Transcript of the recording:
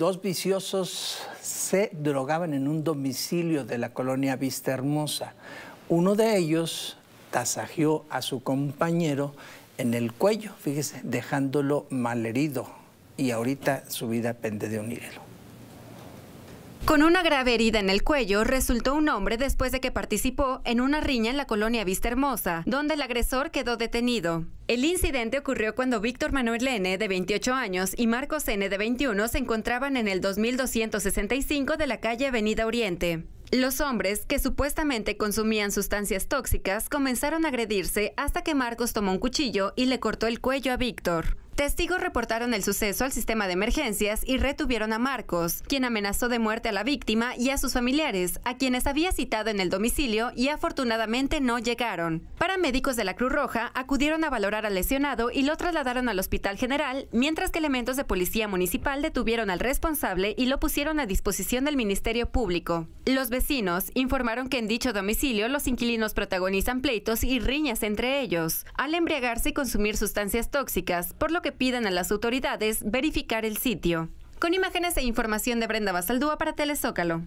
Dos viciosos se drogaban en un domicilio de la colonia Vista Hermosa. Uno de ellos tasajeó a su compañero en el cuello, fíjese, dejándolo malherido. Y ahorita su vida pende de un hilo. Con una grave herida en el cuello, resultó un hombre después de que participó en una riña en la colonia Vista Hermosa, donde el agresor quedó detenido. El incidente ocurrió cuando Víctor Manuel N., de 28 años, y Marcos N., de 21, se encontraban en el 2265 de la calle Avenida Oriente. Los hombres, que supuestamente consumían sustancias tóxicas, comenzaron a agredirse hasta que Marcos tomó un cuchillo y le cortó el cuello a Víctor. Testigos reportaron el suceso al sistema de emergencias y retuvieron a Marcos, quien amenazó de muerte a la víctima y a sus familiares, a quienes había citado en el domicilio y afortunadamente no llegaron. Paramédicos de la Cruz Roja acudieron a valorar al lesionado y lo trasladaron al Hospital General, mientras que elementos de Policía Municipal detuvieron al responsable y lo pusieron a disposición del Ministerio Público. Los vecinos informaron que en dicho domicilio los inquilinos protagonizan pleitos y riñas entre ellos, al embriagarse y consumir sustancias tóxicas, por lo que pidan a las autoridades verificar el sitio. Con imágenes e información de Brenda Basaldúa para Telezócalo.